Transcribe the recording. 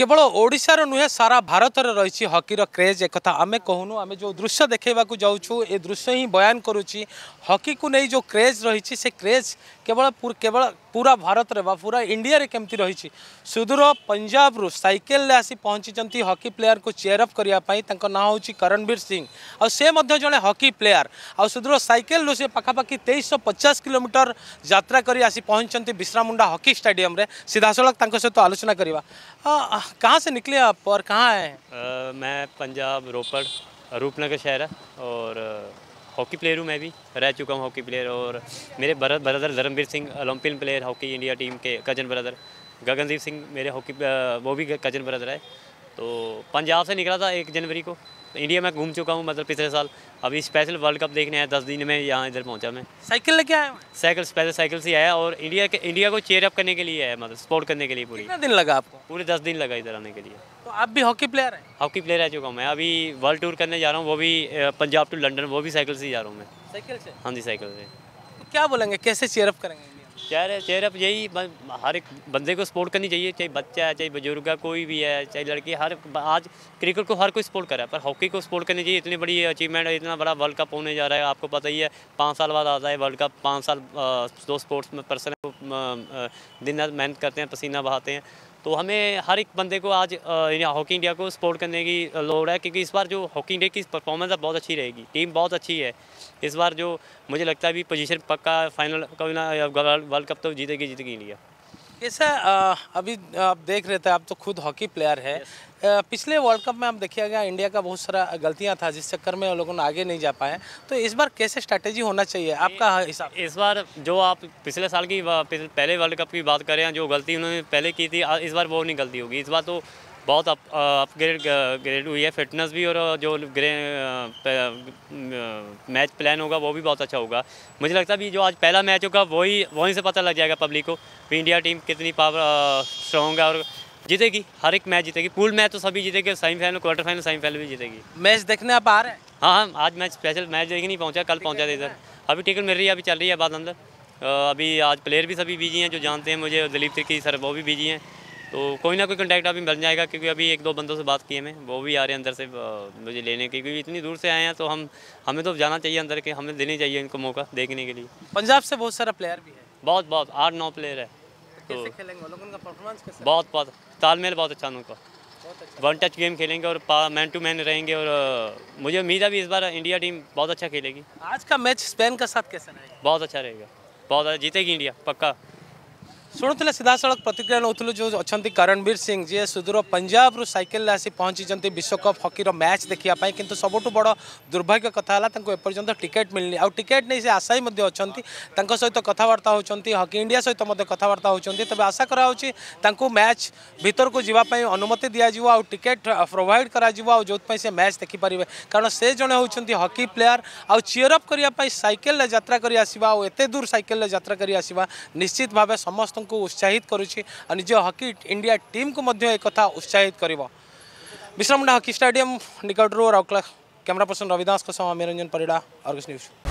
কেবল ওড়শার নুহে সারা ভারতের রয়েছে হকির ক্রেজ একথা আমি কহুনু আমি যে দৃশ্য দেখাইবা যাচ্ছু এ দৃশ্য হি বয়ান করুছি হকি কু নেই যে ক্রেজ রয়েছে সে ক্রেজ কেবল কেবল पूरा भारत रे पूरा इंडिया रे केमती रही सुदूर पंजाब रु साइकेल रे आसी पहुँची हॉकी प्लेयर को चेयर अप करने ना हूँ करणवीर सिंह आ से जड़े हॉकी प्लेयर आ सुदूर सैकेल रु से पखापाखि तेईस पचास किलोमीटर जरा कर आसी पहुँचते विश्रामुंडा हॉकी स्टाडियम सीधासलख सहित आलोचना करवा कहाँ से निकले आप और कहाँ हैं मैं पंजाब रोपड़ रूपनगर शहर है और हॉकी प्लेयर हूँ मैं भी रह चुका हूँ हॉकी प्लेयर और मेरे brother Dharamvir Singh Olympian player hockey India team के कजन ब्रदर गगनदीप सिंह मेरे हॉकी वो भी कजन ब्रदर है तो पंजाब से निकला था एक जनवरी को इंडिया में घूम चुका हूँ मतलब पिछले साल अभी स्पेशल वर्ल्ड कप देखने आया दस दिन में यहाँ इधर पहुँचा मैं साइकिल लेके आया साइकिल स्पेशल साइकिल से आया और इंडिया के इंडिया को चेयर अप करने के लिए है मतलब सपोर्ट करने के लिए पूरी कितना दिन लगा आपको पूरे दस दिन लगा इधर आने के लिए तो आप भी हॉकी प्लेयर है हॉकी प्लेयर रह चुका हूँ मैं अभी वर्ल्ड टूर करने जा रहा हूँ वो भी पंजाब टू लंडन वो भी साइकिल से जा रहा हूँ मैं साइकिल से हाँ जी साइकिल से तो क्या बोलेंगे कैसे चेयरअप करेंगे चेहरे चेहरे पर तो यही हर एक बंदे को सपोर्ट करनी चाहिए चाहे बच्चा है चाहे बुजुर्ग है कोई भी है चाहे लड़की हर आज क्रिकेट को हर कोई सपोर्ट कर रहा है पर हॉकी को सपोर्ट करनी चाहिए इतनी बड़ी अचीवमेंट है इतना बड़ा वर्ल्ड कप होने जा रहा है आपको पता ही है पाँच साल बाद आता है वर्ल्ड कप पाँच साल दो स्पोर्ट्स में पर्सन दिन रात मेहनत करते हैं पसीना बहाते हैं तो हमें हर एक बंदे को आज हॉकी इंडिया को सपोर्ट करने की लोड है क्योंकि इस बार जो हॉकी इंडिया की परफॉर्मेंस है बहुत अच्छी रहेगी टीम बहुत अच्छी है इस बार जो मुझे लगता है अभी पोजीशन पक्का फाइनल वर्ल्ड कप तो जीतेगी जीतेगी इंडिया कैसा अभी आप देख रहे थे आप तो खुद हॉकी प्लेयर है पिछले वर्ल्ड कप में आप गया इंडिया का बहुत सारा गलतियाँ था जिस चक्कर में लोगों ने आगे नहीं जा पाए तो इस बार कैसे स्ट्रैटेजी होना चाहिए आपका हिसाब इस बार जो आप पिछले साल की पहले वर्ल्ड कप की बात करें जो गलती उन्होंने पहले की थी इस बार वो नहीं गलती होगी इस बार तो बहुत अपग्रेड ग्रेड हुई है फिटनेस भी और जो ग्रे मैच प्लान होगा वो भी बहुत अच्छा होगा मुझे लगता है भी जो आज पहला मैच होगा वही वहीं से पता लग जाएगा पब्लिक को इंडिया टीम कितनी पावर स्ट्रॉन्ग है और जीतेगी हर एक मैच जीतेगी पूल मैच तो सभी जीतेगी सेमीफाइनल क्वार्टर फाइनल सेमीफाइनल भी जीतेगी मैच देखने आप आ रहे हैं हाँ हाँ आज मैच स्पेशल मैच देखने नहीं पहुँचा कल पहुँचा था इधर अभी टिकट मिल रही है अभी चल रही है बाद अंदर अभी आज प्लेयर भी सभी बिजी हैं जो जानते हैं मुझे दिलीप तिर्की सर वो भी बिजी हैं तो कोई ना कोई कॉन्टैक्ट अभी मिल जाएगा क्योंकि अभी एक दो बंदों से बात की मैं वो भी आ रहे हैं अंदर से मुझे लेने के क्योंकि इतनी दूर से आए हैं तो हम हमें तो जाना चाहिए अंदर के हमें देने चाहिए इनको मौका देखने के लिए पंजाब से बहुत सारा प्लेयर भी है बहुत बहुत आठ नौ प्लेयर है तो बहुत बहुत तालमेल बहुत अच्छा उनका वन टच गेम खेलेंगे और मैन टू मैन रहेंगे और मुझे उम्मीद है भी इस बार इंडिया टीम बहुत अच्छा खेलेगी आज का मैच स्पेन का साथ कैसा रहेगा बहुत अच्छा रहेगा बहुत अच्छा जीतेगी इंडिया पक्का शुणुले सीधा सड़क प्रतिक्रिया नौलू जो अच्छा करणबीर सिंह जी सुदूर पंजाब रु सैकेल आँची विश्वकप हकी मैच देखापी कि सब बड़ दुर्भाग्य कथा टिकेट मिलनी आउ टिकेट नहीं से ही अच्छा सहित कथबार्ता होती हकी इंडिया सहित कथबार्ता होती तेज आशा कराँ मैच भितर को जीवाई अनुमति दिज्व आउ टिकेट प्रोभाइड हो जो से मैच देखिपर कारण से जड़े हूँ हकी प्लेयार आउ चिअरअप करने सैकेल जात करते दूर सैकेल जात करवा निश्चित भाव समस्त को उत्साहित करुच्ची हकी इंडिया टीम को एक उत्साहित कर विश्राम हकी स्टाडियम निकट रूरकला कैमेरा पर्सन रविदास निरंजन पड़ा अर्गस न्यूज